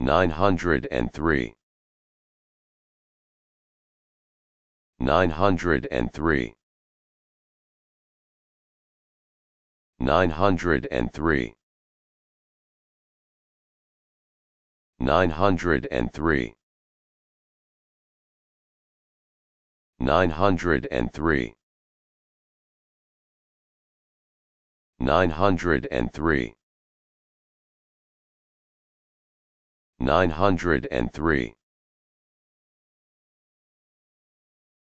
903 903 903 903 903 903 903